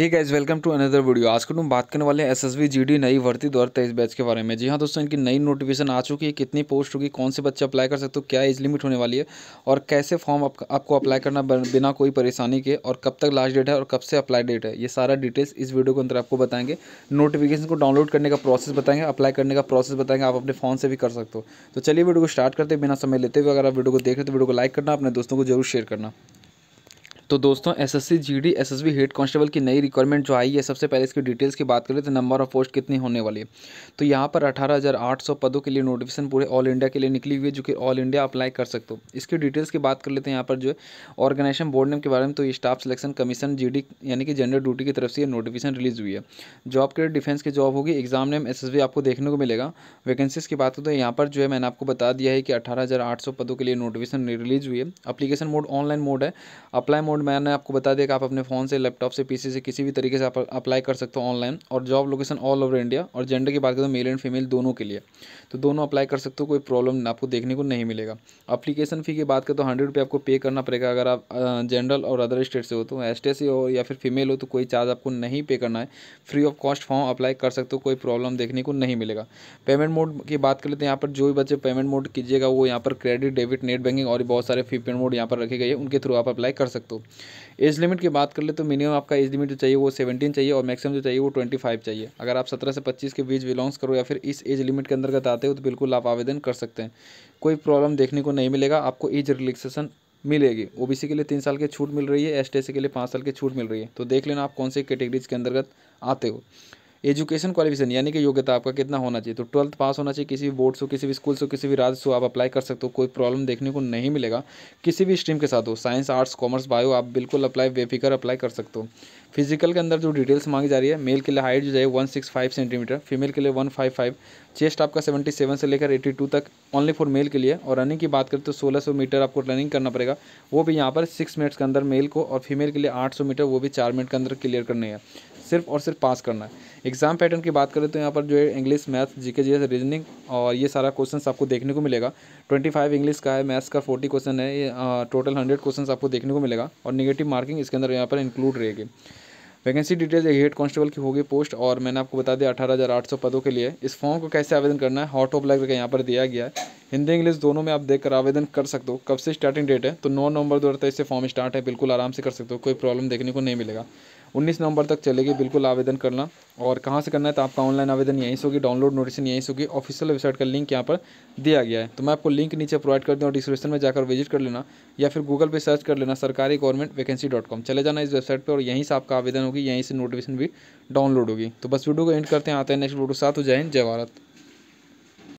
he guys welcome to another video आज कल हम बात करने वाले हैं एस एस नई भर्ती दो हज़ार बैच के बारे में जी हाँ दोस्तों इनकी नई नोटिफिकेशन आ चुकी है कितनी पोस्ट होगी कौन से बच्चे अप्लाई कर सकते हो क्या एज लिमिट होने वाली है और कैसे फॉर्म आप, आपको अप्लाई करना बिना कोई परेशानी के और कब तक लास्ट डेट है और कब से अप्लाई डेट है ये सारा डिटेल्स इस वीडियो के अंदर आपको बताएंगे नोटिफिकेशन को डाउनलोड करने का प्रोसेस बताएंगे अप्लाई करने का प्रोसेस बताएंगे आप अपने फ़ोन से भी कर सकते हो तो चलिए वीडियो को स्टार्ट करते बिना समय लेते हुए अगर आप वीडियो को देख रहे तो वीडियो को लाइक करना अपने दोस्तों को जरूर शेयर करना तो दोस्तों SSC GD SSB head constable की नई रिक्वायरमेंट जो आई है सबसे पहले इसकी डिटेल्स की बात करें तो नंबर ऑफ पोस्ट कितनी होने वाली है तो यहाँ पर 18,800 पदों के लिए नोटिफिकेशन पूरे ऑल इंडिया के लिए निकली हुई है जो कि ऑल इंडिया अप्लाई कर सकते हो इसकी डिटेल्स की बात कर लेते हैं यहाँ पर जो है ऑर्गेनाइजेशन बोर्ड नेम के बारे में तो स्टाफ सिलेक्शन कमीशन जी यानी कि जनरल ड्यूटी की तरफ से यह नोटिफिकेशन रिलीज़ हुई है जॉब के लिए डिफेंस की जॉब होगी एग्जाम नेम एस आपको देखने को मिलेगा वैकेंसीज की बात करते हैं यहाँ पर जो है मैंने आपको बता दिया है कि अठारह पदों के लिए नोटिफिकेशन रिलीज़ हुई है अप्लीकेशन मोड ऑनलाइन मोड है अप्लाई मोड अकाउंट मैंने आपको बता दिया कि आप अपने फ़ोन से लैपटॉप से पीसी से किसी भी तरीके से आप अप्लाई कर सकते हो ऑनलाइन और job location all over India और जेंडर की बात करें तो मेल एंड फीमेल दोनों के लिए तो दोनों अप्लाई कर सकते हो कोई प्रॉब्लम आपको देखने को नहीं मिलेगा अप्लीकेशन फ़ी की बात करें तो हंड्रेड रुपये आपको पे करना पड़ेगा अगर आप जनरल और अदर स्टेट से हो तो एस टी हो या फिर फीमेल हो तो कोई चार्ज आपको नहीं पे करना है free of cost form apply कर सकते हो कोई प्रॉब्लम देखने को नहीं मिलेगा पेमेंट मोड की बात कर लेते हैं यहाँ पर जो भी बच्चे पेमेंट मोड कीजिएगा वो यहाँ पर क्रेडिट डेबिट नेट बैंकिंग और बहुत सारे फी पेमेंट मोड यहाँ पर रखे गए हैं उनके थ्रू आप अप्लाई कर सकते हो एज लिमिट की बात कर ले तो मिनिमम आपका एज लिमिट जो चाहिए वो सेवेंटीन चाहिए और मैक्सिमम जो चाहिए वो ट्वेंटी फाइव चाहिए अगर आप सत्रह से पच्चीस के बीच बिलोंग्स करो या फिर इस एज लिमिट के अंतर्गत आते हो तो बिल्कुल आप आवेदन कर सकते हैं कोई प्रॉब्लम देखने को नहीं मिलेगा आपको एज रिलैक्सेशन मिलेगी ओ के लिए तीन साल की छूट मिल रही है एस के लिए पाँच साल की छूट मिल रही है तो देख लेना आप कौन से कैटेगरीज के अंतर्गत आते हो एजुकेशन क्वालिफिकेशन यानी कि योग्यता आपका कितना होना चाहिए तो ट्वेल्थ पास होना चाहिए किसी भी बोर्ड से किसी भी स्कूल से किसी भी राज्य से आप अप्लाई कर सकते हो कोई प्रॉब्लम देखने को नहीं मिलेगा किसी भी स्ट्रीम के साथ हो साइंस आर्ट्स कॉमर्स बायो आप बिल्कुल अप्लाई बेफिक्र अप्लाई कर सकते हो फिजिकल के अंदर जो डिटेल्स मांगी जा रही है मेल के लिए हाइट जो है one six five centimetre female के लिए वन फाइव फाइव चेस्ट आपका सेवेंटी सेवन से लेकर एटी टू तक ओनली फॉर मेल के लिए और रनिंग की बात करें तो सोलह सौ मीटर आपको रनिंग करना पड़ेगा वो भी यहाँ पर सिक्स मिनट्स के अंदर मेल को और फीमेल के लिए आठ सौ मीटर वो भी चार मिनट के अंदर क्लियर करनी है सिर्फ और सिर्फ पास करना है एग्ज़ाम पैटर्न की बात करें तो यहाँ पर जो है इंग्लिश मैथ्स जी के जी रीजनिंग और ये सारा क्वेश्चन आपको देखने को मिलेगा ट्वेंटी फाइव इंग्लिश का है मैथ्स का फोर्टी क्वेश्चन है ये टोटल हंड्रेड क्वेश्चन आपको देखने को मिलेगा और निगेटिव मार्किंग इसके अंदर यहाँ पर इंक्लूड रहेगी वैकेंसी डिटेल्स एक हेड कॉन्स्टेबल की होगी पोस्ट और मैंने आपको बता दिया अठारह हज़ार आठ सौ पदों के लिए इस फॉर्म को कैसे आवेदन करना है हॉट ऑफ लग यहाँ पर दिया गया है हिंदी इंग्लिश दोनों में आप देखकर आवेदन कर सकते हो कब से स्टार्टिंग डेट है तो नौ नवंबर दो हज़ार से फॉर्म स्टार्ट है बिल्कुल आराम से कर सकते हो कोई प्रॉब्लम देखने को नहीं मिलेगा उन्नीस नवंबर तक चलेगी बिल्कुल आवेदन करना और कहाँ से करना है तो आपका ऑनलाइन आवेदन यहीं से होगी डाउनलोड नोटिसन यहीं से होगी ऑफिशियल वेबसाइट का लिंक यहाँ पर दिया गया है तो मैं आपको लिंक नीचे प्रोवाइड कर दूँ और डिस्क्रिप्शन में जाकर विजिट कर लेना या फिर गूगल पर सर्च कर लेना सरकारी गवर्नमेंट वैकेंसी डॉट कॉम चले जाना इस वेबसाइट पर और यहीं से आपका आवेदन होगी यहीं से नोटिफिकेशन भी डाउनलोड होगी तो बस वीडियो को एंड करते हैं आते हैं नेक्स्ट वीडियो साथ हो तो जय हिंद जय भारत